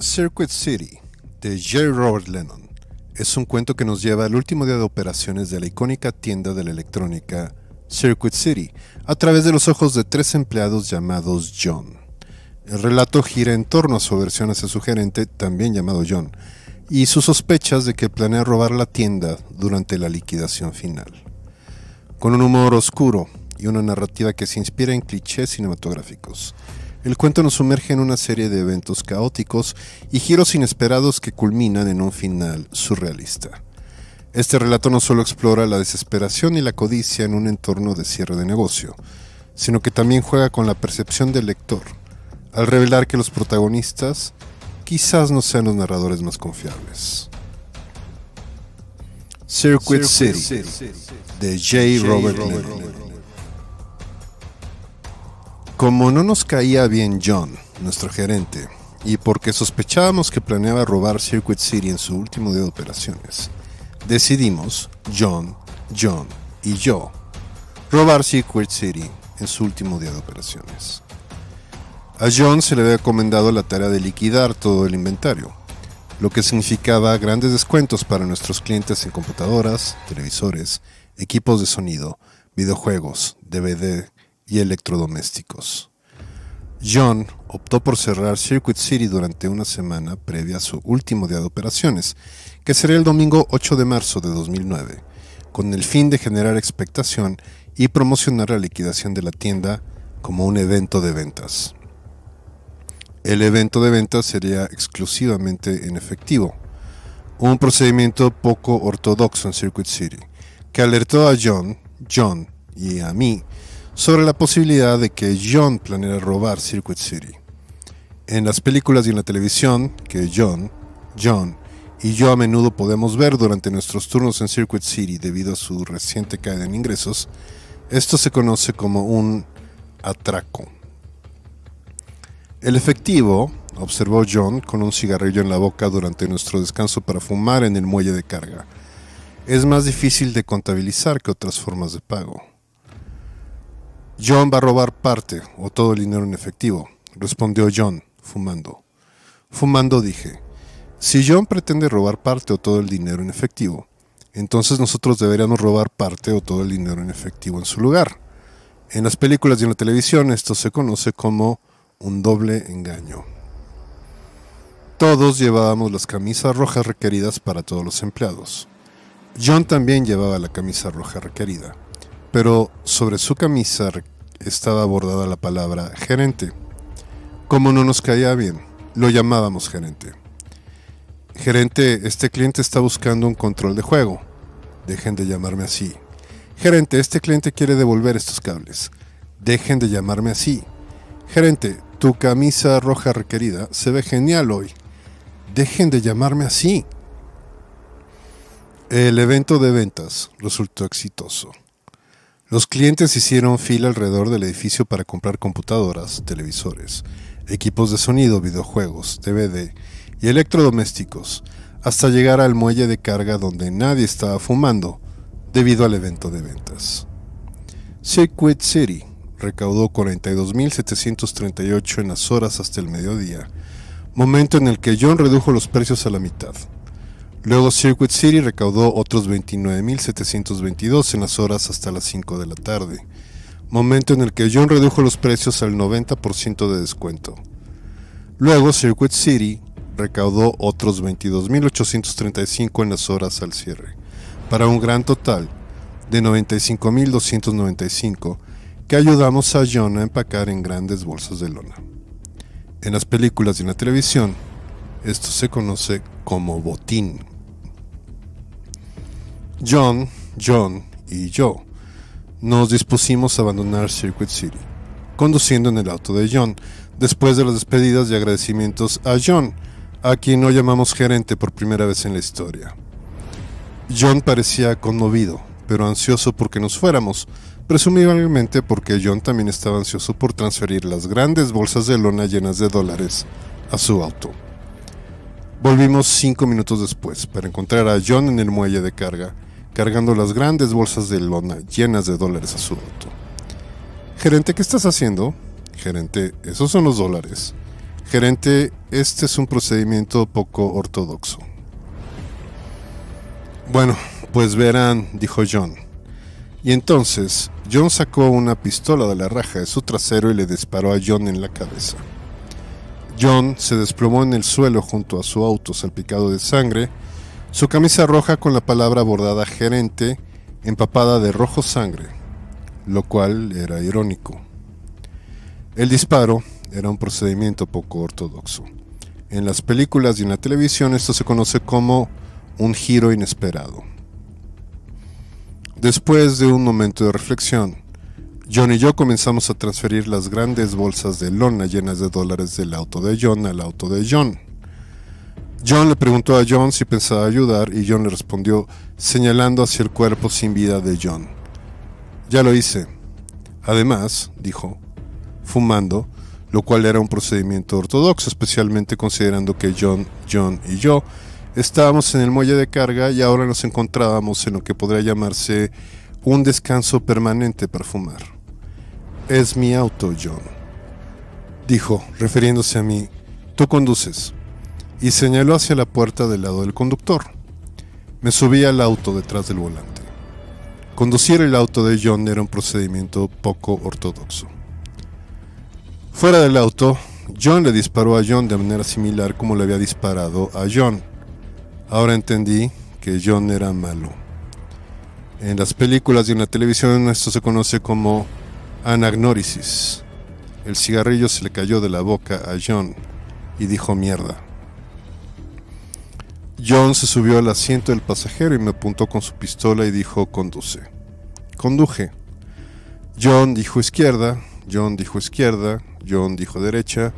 Circuit City, de Jerry Robert Lennon, es un cuento que nos lleva al último día de operaciones de la icónica tienda de la electrónica Circuit City, a través de los ojos de tres empleados llamados John. El relato gira en torno a su versión hacia su gerente, también llamado John, y sus sospechas de que planea robar la tienda durante la liquidación final. Con un humor oscuro y una narrativa que se inspira en clichés cinematográficos, el cuento nos sumerge en una serie de eventos caóticos y giros inesperados que culminan en un final surrealista. Este relato no solo explora la desesperación y la codicia en un entorno de cierre de negocio, sino que también juega con la percepción del lector, al revelar que los protagonistas quizás no sean los narradores más confiables. Circuit, City, de J. Robert, Robert como no nos caía bien John, nuestro gerente, y porque sospechábamos que planeaba robar Circuit City en su último día de operaciones, decidimos, John, John y yo, robar Circuit City en su último día de operaciones. A John se le había encomendado la tarea de liquidar todo el inventario, lo que significaba grandes descuentos para nuestros clientes en computadoras, televisores, equipos de sonido, videojuegos, DVD, y electrodomésticos. John optó por cerrar Circuit City durante una semana previa a su último día de operaciones, que sería el domingo 8 de marzo de 2009, con el fin de generar expectación y promocionar la liquidación de la tienda como un evento de ventas. El evento de ventas sería exclusivamente en efectivo, un procedimiento poco ortodoxo en Circuit City, que alertó a John, John y a mí sobre la posibilidad de que John planeara robar Circuit City. En las películas y en la televisión, que John, John y yo a menudo podemos ver durante nuestros turnos en Circuit City debido a su reciente caída en ingresos, esto se conoce como un atraco. El efectivo, observó John con un cigarrillo en la boca durante nuestro descanso para fumar en el muelle de carga, es más difícil de contabilizar que otras formas de pago. John va a robar parte o todo el dinero en efectivo, respondió John, fumando. Fumando dije, si John pretende robar parte o todo el dinero en efectivo, entonces nosotros deberíamos robar parte o todo el dinero en efectivo en su lugar. En las películas y en la televisión esto se conoce como un doble engaño. Todos llevábamos las camisas rojas requeridas para todos los empleados. John también llevaba la camisa roja requerida pero sobre su camisa estaba bordada la palabra gerente. Como no nos caía bien, lo llamábamos gerente. Gerente, este cliente está buscando un control de juego. Dejen de llamarme así. Gerente, este cliente quiere devolver estos cables. Dejen de llamarme así. Gerente, tu camisa roja requerida se ve genial hoy. Dejen de llamarme así. El evento de ventas resultó exitoso. Los clientes hicieron fila alrededor del edificio para comprar computadoras, televisores, equipos de sonido, videojuegos, DVD y electrodomésticos, hasta llegar al muelle de carga donde nadie estaba fumando debido al evento de ventas. Circuit City recaudó 42.738 en las horas hasta el mediodía, momento en el que John redujo los precios a la mitad. Luego Circuit City recaudó otros 29.722 en las horas hasta las 5 de la tarde, momento en el que John redujo los precios al 90% de descuento. Luego Circuit City recaudó otros 22.835 en las horas al cierre, para un gran total de 95.295 que ayudamos a John a empacar en grandes bolsas de lona. En las películas y en la televisión, esto se conoce como botín. John, John y yo nos dispusimos a abandonar Circuit City, conduciendo en el auto de John, después de las despedidas y agradecimientos a John, a quien no llamamos gerente por primera vez en la historia. John parecía conmovido, pero ansioso porque nos fuéramos, presumiblemente porque John también estaba ansioso por transferir las grandes bolsas de lona llenas de dólares a su auto. Volvimos cinco minutos después para encontrar a John en el muelle de carga, cargando las grandes bolsas de lona llenas de dólares a su auto. Gerente, ¿qué estás haciendo? Gerente, esos son los dólares. Gerente, este es un procedimiento poco ortodoxo. Bueno, pues verán, dijo John. Y entonces, John sacó una pistola de la raja de su trasero y le disparó a John en la cabeza. John se desplomó en el suelo junto a su auto salpicado de sangre su camisa roja con la palabra bordada gerente empapada de rojo sangre, lo cual era irónico. El disparo era un procedimiento poco ortodoxo. En las películas y en la televisión esto se conoce como un giro inesperado. Después de un momento de reflexión, John y yo comenzamos a transferir las grandes bolsas de lona llenas de dólares del auto de John al auto de John. John le preguntó a John si pensaba ayudar y John le respondió señalando hacia el cuerpo sin vida de John. Ya lo hice. Además, dijo, fumando, lo cual era un procedimiento ortodoxo, especialmente considerando que John, John y yo estábamos en el muelle de carga y ahora nos encontrábamos en lo que podría llamarse un descanso permanente para fumar. Es mi auto, John. Dijo, refiriéndose a mí, tú conduces y señaló hacia la puerta del lado del conductor. Me subí al auto detrás del volante. Conducir el auto de John era un procedimiento poco ortodoxo. Fuera del auto, John le disparó a John de manera similar como le había disparado a John. Ahora entendí que John era malo. En las películas y en la televisión esto se conoce como anagnorisis El cigarrillo se le cayó de la boca a John y dijo mierda. John se subió al asiento del pasajero y me apuntó con su pistola y dijo, conduce. Conduje. John dijo izquierda, John dijo izquierda, John dijo derecha,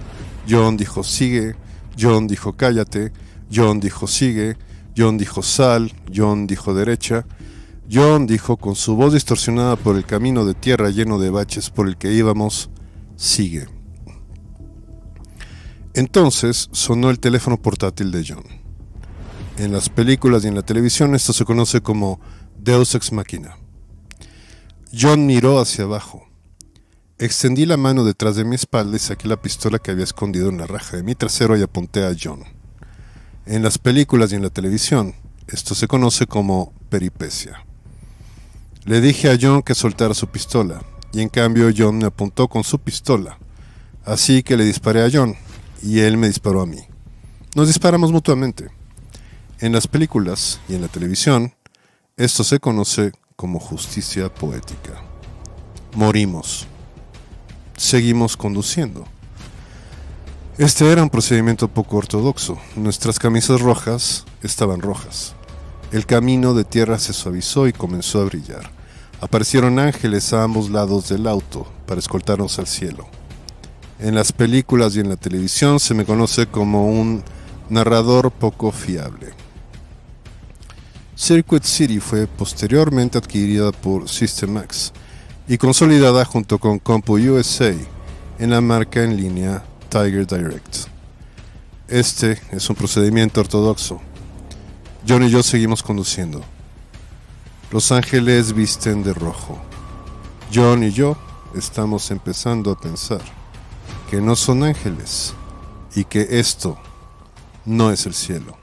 John dijo sigue, John dijo cállate, John dijo sigue, John dijo sal, John dijo derecha, John dijo con su voz distorsionada por el camino de tierra lleno de baches por el que íbamos, sigue. Entonces sonó el teléfono portátil de John en las películas y en la televisión, esto se conoce como Deus ex machina. John miró hacia abajo. Extendí la mano detrás de mi espalda y saqué la pistola que había escondido en la raja de mi trasero y apunté a John. En las películas y en la televisión, esto se conoce como peripecia. Le dije a John que soltara su pistola, y en cambio John me apuntó con su pistola. Así que le disparé a John, y él me disparó a mí. Nos disparamos mutuamente. En las películas y en la televisión, esto se conoce como justicia poética. Morimos. Seguimos conduciendo. Este era un procedimiento poco ortodoxo. Nuestras camisas rojas estaban rojas. El camino de tierra se suavizó y comenzó a brillar. Aparecieron ángeles a ambos lados del auto para escoltarnos al cielo. En las películas y en la televisión se me conoce como un narrador poco fiable. Circuit City fue posteriormente adquirida por System X y consolidada junto con Compu USA en la marca en línea Tiger Direct. Este es un procedimiento ortodoxo. John y yo seguimos conduciendo. Los ángeles visten de rojo. John y yo estamos empezando a pensar que no son ángeles y que esto no es el cielo.